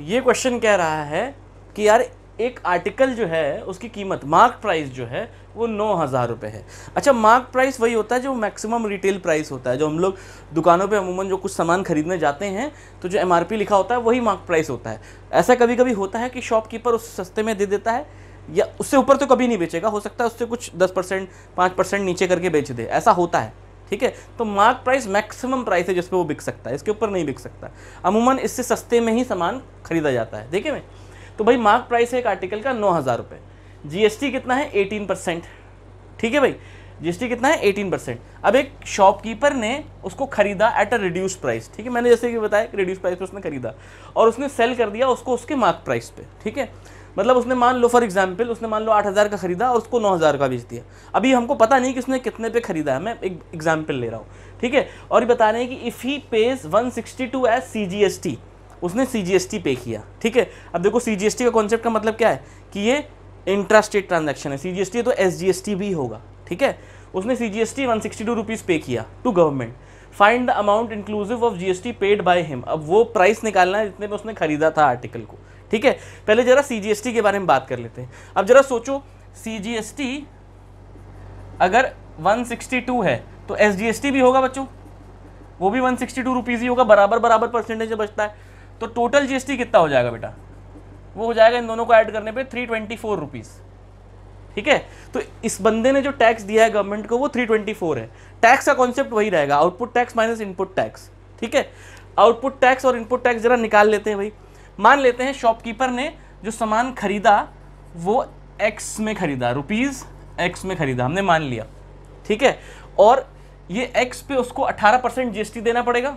ये क्वेश्चन कह रहा है कि यार एक आर्टिकल जो है उसकी कीमत मार्क प्राइस जो है वो नौ हज़ार रुपये है अच्छा मार्क प्राइस वही होता है जो मैक्सिमम रिटेल प्राइस होता है जो हम लोग दुकानों पे अमूमन जो कुछ सामान खरीदने जाते हैं तो जो एमआरपी लिखा होता है वही मार्क प्राइस होता है ऐसा कभी कभी होता है कि शॉपकीपर उस सस्ते में दे देता है या उससे ऊपर तो कभी नहीं बेचेगा हो सकता है उससे कुछ दस परसेंट परसेंट नीचे करके बेच दे ऐसा होता है ठीक है तो मार्क प्राइस मैक्सिमम प्राइस है जिस पर वो बिक सकता है इसके ऊपर नहीं बिक सकता अमूमन इससे सस्ते में ही सामान खरीदा जाता है ठीक है भाई तो भाई मार्क प्राइस है एक आर्टिकल का नौ हज़ार रुपये जी कितना है एटीन परसेंट ठीक है भाई जी कितना है एटीन परसेंट अब एक शॉपकीपर ने उसको खरीदा एट अ रिड्यूस प्राइस ठीक है मैंने जैसे कि बताया कि रिड्यूस प्राइस पे उसने खरीदा और उसने सेल कर दिया उसको उसके मार्क प्राइस पे ठीक है मतलब उसने मान लो फॉर एग्जाम्पल उसने मान लो आठ हज़ार का ख़रीदा और उसको नौ हज़ार का बेच दिया अभी हमको पता नहीं कि उसने कितने पे ख़रीदा है मैं एक एग्जाम्पल ले रहा हूँ ठीक है और ये बता रहे हैं कि if he pays one sixty two as C G S T उसने सी जी एस टी पे किया ठीक है अब देखो सी जी एस टी का कॉन्सेप्ट का मतलब क्या है कि ये इंट्रास्टेट ट्रांजेक्शन है सी जी एस टी तो एस जी एस टी भी होगा ठीक है उसने C G S T one sixty two rupees pay किया to government find the amount inclusive of G S T paid by him अब वो प्राइस निकालना है जितने पे उसने खरीदा था आर्टिकल को ठीक है पहले जरा सीजीएसटी के बारे में बात कर लेते हैं अब जरा सोचो सीजीएसटी अगर 162 है तो एसजीएसटी भी होगा बच्चों वो भी 162 सिक्सटी ही होगा बराबर बराबर परसेंटेज बचता है तो टोटल जीएसटी कितना हो जाएगा बेटा वो हो जाएगा इन दोनों को ऐड करने पे थ्री ट्वेंटी फोर रुपीज़ ठीक है तो इस बंदे ने जो टैक्स दिया है गवर्नमेंट को वो 324 है टैक्स का कॉन्सेप्ट वही रहेगा output tax minus input tax ठीक है आउटपुट टैक्स और इनपुट टैक्स जरा निकाल लेते हैं भाई मान लेते हैं शॉपकीपर ने जो सामान खरीदा वो एक्स में खरीदा रुपीज़ एक्स में खरीदा हमने मान लिया ठीक है और ये एक्स पे उसको 18 परसेंट जीएसटी देना पड़ेगा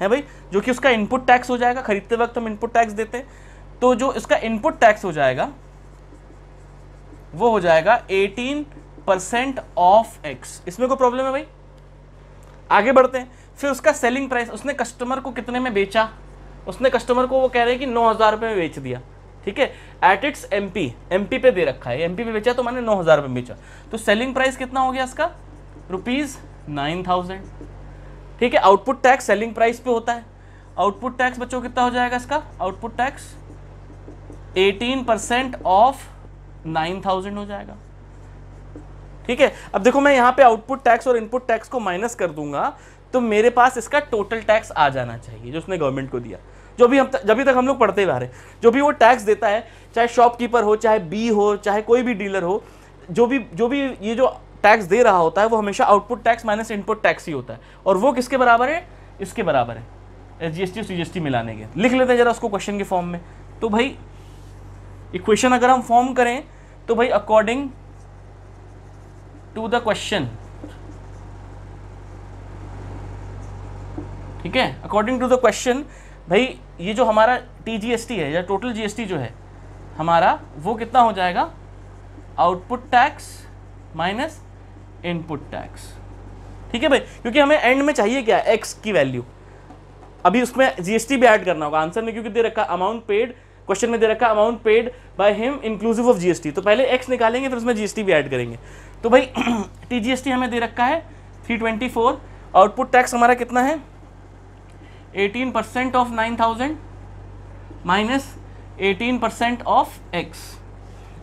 है भाई जो कि उसका इनपुट टैक्स हो जाएगा खरीदते वक्त हम इनपुट टैक्स देते हैं तो जो इसका इनपुट टैक्स हो जाएगा वो हो जाएगा 18 परसेंट ऑफ एक्स इसमें कोई प्रॉब्लम है भाई आगे बढ़ते हैं फिर उसका सेलिंग प्राइस उसने कस्टमर को कितने में बेचा उसने कस्टमर को वो कह रहे हैं कि नौ हज़ार रुपये में बेच दिया ठीक है at its M P M P पे दे रखा है एम पी पे बेचा तो मैंने नौ हज़ार रुपये बेचा तो सेलिंग प्राइस कितना हो गया इसका रुपीज़ नाइन थाउजेंड ठीक है आउटपुट टैक्स सेलिंग प्राइस पे होता है आउटपुट टैक्स बच्चों कितना हो जाएगा इसका output tax eighteen percent of nine thousand हो जाएगा ठीक है अब देखो मैं यहाँ पे आउटपुट टैक्स और इनपुट टैक्स को माइनस कर दूंगा तो मेरे पास इसका टोटल टैक्स आ जाना चाहिए जो उसने गवर्नमेंट को दिया जो भी हम जब तक हम लोग पढ़ते हुए आ रहे जो भी वो टैक्स देता है चाहे शॉपकीपर हो चाहे बी हो चाहे कोई भी डीलर हो जो भी जो भी ये जो टैक्स दे रहा होता है वो हमेशा output tax minus input tax ही होता है और वो किसके बराबर है इसके बराबर है एस जी एस टी और सी जी एस टी मिलाने के लिख लेते हैं जरा उसको क्वेश्चन के फॉर्म में तो भाई इक्वेशन अगर हम फॉर्म करें तो भाई अकॉर्डिंग टू द क्वेश्चन ठीक है अकॉर्डिंग टू द क्वेश्चन भाई ये जो हमारा टी है या टोटल जीएसटी जो है हमारा वो कितना हो जाएगा output tax minus input tax ठीक है भाई क्योंकि हमें एंड में चाहिए क्या एक्स की वैल्यू अभी उसमें जीएसटी भी ऐड करना होगा आंसर में क्योंकि दे रखा अमाउंट पेड क्वेश्चन में दे रखा amount paid by him inclusive of GST तो पहले एक्स निकालेंगे फिर उसमें जीएसटी भी ऐड करेंगे तो भाई टीजीएसटी हमें दे रखा है 324 आउटपुट टैक्स हमारा कितना है eighteen percent of nine thousand minus eighteen percent of x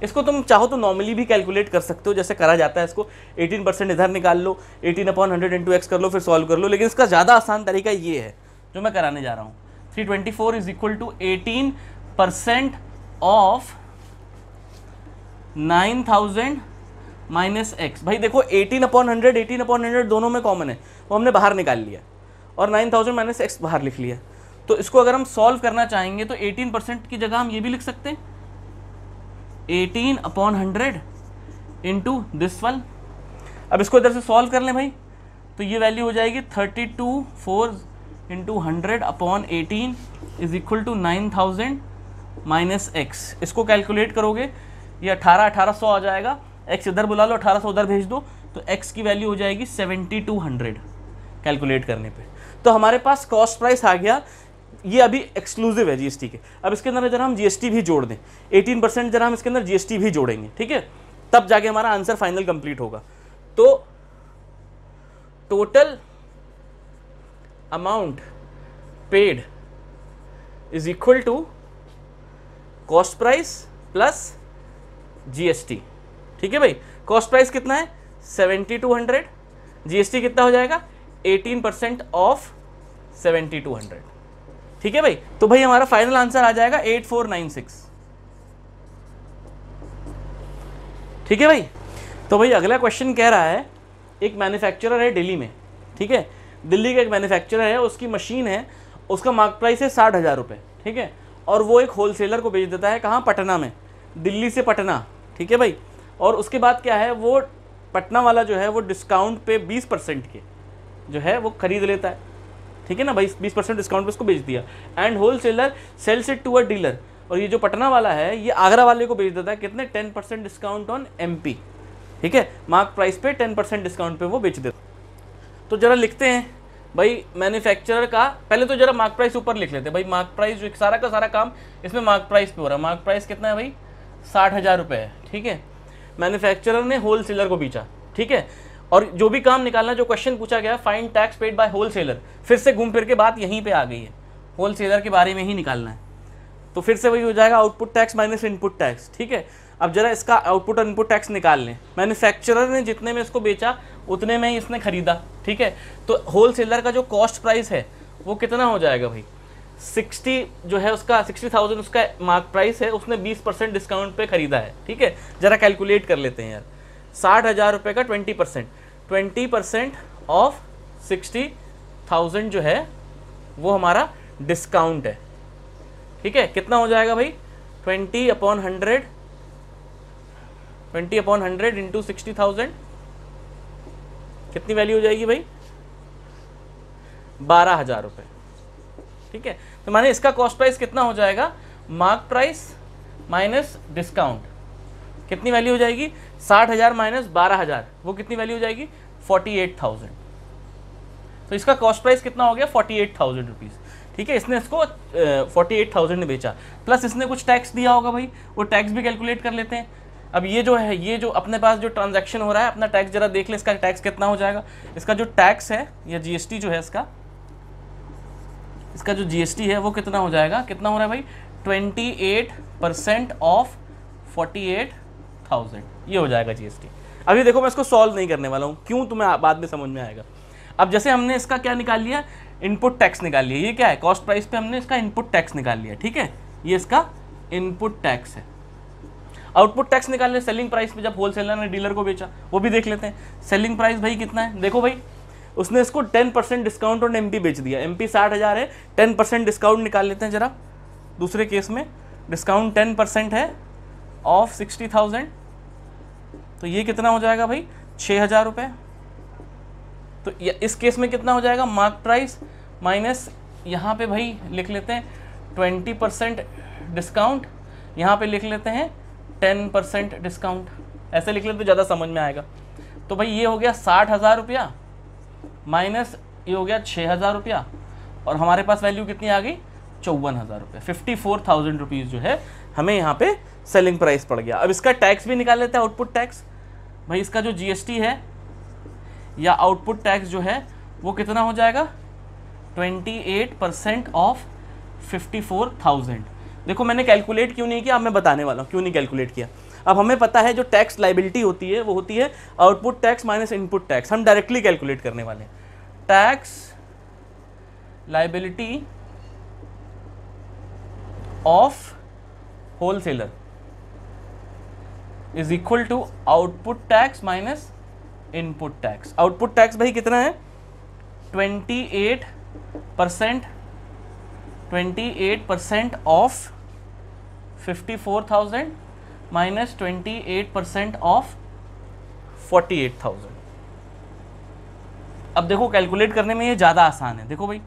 इसको तुम चाहो तो नॉर्मली भी कैलकुलेट कर सकते हो जैसे करा जाता है इसको 18 परसेंट इधर निकाल लो 18 अपॉन हंड्रेड इंटू एक्स कर लो फिर सॉल्व कर लो लेकिन इसका ज़्यादा आसान तरीका ये है जो मैं कराने जा रहा हूँ 324 twenty four is equal to eighteen percent of nine thousand minus x भाई देखो 18 upon hundred eighteen upon hundred दोनों में कॉमन है वो हमने बाहर निकाल लिया और नाइन थाउजेंड माइनस एक्स बाहर लिख लिया तो इसको अगर हम सॉल्व करना चाहेंगे तो एटीन परसेंट की जगह हम ये भी लिख सकते हैं eighteen upon hundred into this one अब इसको इधर से सॉल्व कर लें भाई तो ये वैल्यू हो जाएगी thirty two four into hundred upon eighteen is equal to nine thousand minus x इसको कैलकुलेट करोगे ये अठारह अठारह सौ आ जाएगा एक्स इधर बुला लो अठारह सौ उधर भेज दो तो एक्स की वैल्यू हो जाएगी सेवेंटी टू हंड्रेड कैलकुलेट करने पे तो हमारे पास कॉस्ट प्राइस आ गया ये अभी एक्सक्लूसिव है जीएसटी के अब इसके अंदर जरा हम जीएसटी भी जोड़ दें 18 परसेंट जरा हम इसके अंदर जीएसटी भी जोड़ेंगे ठीक है तब जाके हमारा आंसर फाइनल कंप्लीट होगा तो total amount paid is equal to cost price plus GST ठीक है भाई कॉस्ट प्राइस कितना है सेवेंटी टू हंड्रेड जीएसटी कितना हो जाएगा eighteen percent of seventy two hundred ठीक है भाई तो भाई हमारा फाइनल आंसर आ जाएगा एट फोर नाइन सिक्स ठीक है भाई तो भाई अगला क्वेश्चन कह रहा है एक मैन्युफैक्चरर है दिल्ली में ठीक है दिल्ली का एक मैन्युफैक्चरर है उसकी मशीन है उसका मार्क प्राइस है साठ हज़ार रुपये ठीक है और वो एक होलसेलर को बेच देता है कहाँ पटना में दिल्ली से पटना ठीक है भाई और उसके बाद क्या है वो पटना वाला जो है वो डिस्काउंट पे बीस परसेंट के जो है वो खरीद लेता है ठीक है ना भाई बीस परसेंट डिस्काउंट पे उसको बेच दिया and wholesaler sells it to a dealer और ये जो पटना वाला है ये आगरा वाले को बेच देता है कितने ten percent discount on M ठीक है मार्क प्राइस पे टेन परसेंट डिस्काउंट पे वो बेच देता तो ज़रा लिखते हैं भाई मैन्युफैक्चरर का पहले तो ज़रा मार्क प्राइस ऊपर लिख लेते हैं भाई मार्क प्राइस जो सारा का सारा काम इसमें मार्क प्राइस पे हो रहा है मार्क प्राइस कितना है भाई साठ हज़ार रुपये है ठीक है मैन्युफैक्चरर ने होल सेलर को बेचा ठीक है और जो भी काम निकालना जो क्वेश्चन पूछा गया find tax paid by wholesaler फिर से घूम फिर के बात यहीं पे आ गई है होलसेलर के बारे में ही निकालना है तो फिर से वही हो जाएगा output tax minus input tax ठीक है अब जरा इसका आउटपुट और इनपुट टैक्स निकाल लें मैन्युफैक्चरर ने जितने में इसको बेचा उतने में ही इसने खरीदा ठीक है तो होलसेलर का जो कॉस्ट प्राइस है वो कितना हो जाएगा भाई सिक्सटी जो है उसका सिक्सटी थाउजेंड उसका मार्क प्राइस है उसने बीस परसेंट डिस्काउंट पे खरीदा है ठीक है जरा कैलकुलेट कर लेते हैं यार साठ हज़ार रुपये का twenty percent twenty percent of sixty thousand जो है वो हमारा डिस्काउंट है ठीक है कितना हो जाएगा भाई twenty upon hundred twenty upon hundred into sixty thousand कितनी वैल्यू हो जाएगी भाई बारह हज़ार रुपये ठीक है तो माने इसका कॉस्ट प्राइस कितना हो जाएगा मार्क प्राइस माइनस डिस्काउंट कितनी वैल्यू हो जाएगी साठ हज़ार माइनस बारह हज़ार वो कितनी वैल्यू हो जाएगी फोर्टी एट थाउजेंड तो इसका कॉस्ट प्राइस कितना हो गया फोर्टी एट थाउजेंड रुपीज़ ठीक है इसने इसको फोर्टी एट थाउजेंड में बेचा प्लस इसने कुछ टैक्स दिया होगा भाई वो टैक्स भी कैलकुलेट कर लेते हैं अब ये जो है ये जो अपने पास जो ट्रांजेक्शन हो रहा है अपना टैक्स जरा देख ले इसका टैक्स कितना हो जाएगा इसका जो टैक्स है या जीएसटी जो है इसका इसका जो जीएसटी है वो कितना हो जाएगा कितना हो रहा है भाई twenty eight percent of forty eight thousand ये हो जाएगा जीएसटी अभी देखो मैं इसको सॉल्व नहीं करने वाला हूँ क्यों तुम्हें बाद में समझ में आएगा अब जैसे हमने इसका क्या निकाल लिया इनपुट टैक्स निकाल लिया ये क्या है कॉस्ट प्राइस पे हमने इसका इनपुट टैक्स निकाल लिया ठीक है ये इसका इनपुट टैक्स है आउटपुट टैक्स निकाल लिया सेलिंग प्राइस पे जब होलसेलर ने डीलर को बेचा वो भी देख लेते हैं सेलिंग प्राइस भाई कितना है देखो भाई उसने इसको टेन परसेंट डिस्काउंट और एम बेच दिया एम पी साठ हज़ार है टेन परसेंट डिस्काउंट निकाल लेते हैं जरा दूसरे केस में डिस्काउंट टेन परसेंट है ऑफ सिक्सटी थाउजेंड तो ये कितना हो जाएगा भाई छः हज़ार रुपये तो इस केस में कितना हो जाएगा मार्क प्राइस माइनस यहाँ पे भाई लिख लेते हैं ट्वेंटी परसेंट डिस्काउंट यहाँ पे लिख लेते हैं टेन परसेंट डिस्काउंट ऐसे लिख लेते तो ज़्यादा समझ में आएगा तो भाई ये हो गया साठ हज़ार रुपया माइनस ये हो गया छः हज़ार रुपया और हमारे पास वैल्यू कितनी आ गई चौवन हज़ार रुपये फिफ्टी फोर थाउजेंड रुपीज़ जो है हमें यहाँ पे सेलिंग प्राइस पड़ गया अब इसका टैक्स भी निकाल लेते हैं आउटपुट टैक्स भाई इसका जो जीएसटी है या आउटपुट टैक्स जो है वो कितना हो जाएगा twenty eight percent of fifty four thousand देखो मैंने कैलकुलेट क्यों नहीं किया अब मैं बताने वाला हूँ क्यों नहीं कैलकुलेट किया अब हमें पता है जो टैक्स लाइबिलिटी होती है वो होती है output tax minus input tax हम डायरेक्टली कैलकुलेट करने वाले हैं tax liability of wholesaler is equal to output tax minus input tax output tax भाई कितना है twenty eight percent twenty eight percent of fifty four thousand minus twenty eight percent of forty eight thousand अब देखो calculate करने में ये ज़्यादा आसान है देखो भाई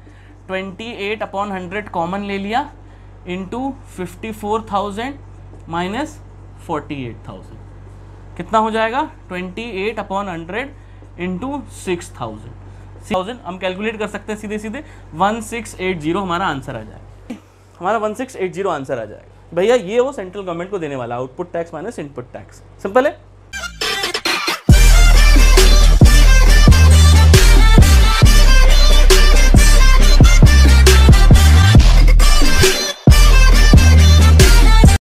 twenty eight upon hundred common ले लिया into fifty four thousand minus forty eight thousand कितना हो जाएगा twenty eight upon hundred into six thousand six thousand हम कैलकुलेट कर सकते हैं सीधे सीधे वन सिक्स एट जीरो हमारा आंसर आ जाएगा हमारा one six eight zero answer आ जाएगा भैया ये वो सेंट्रल गवर्नमेंट को देने वाला output tax minus input tax simple है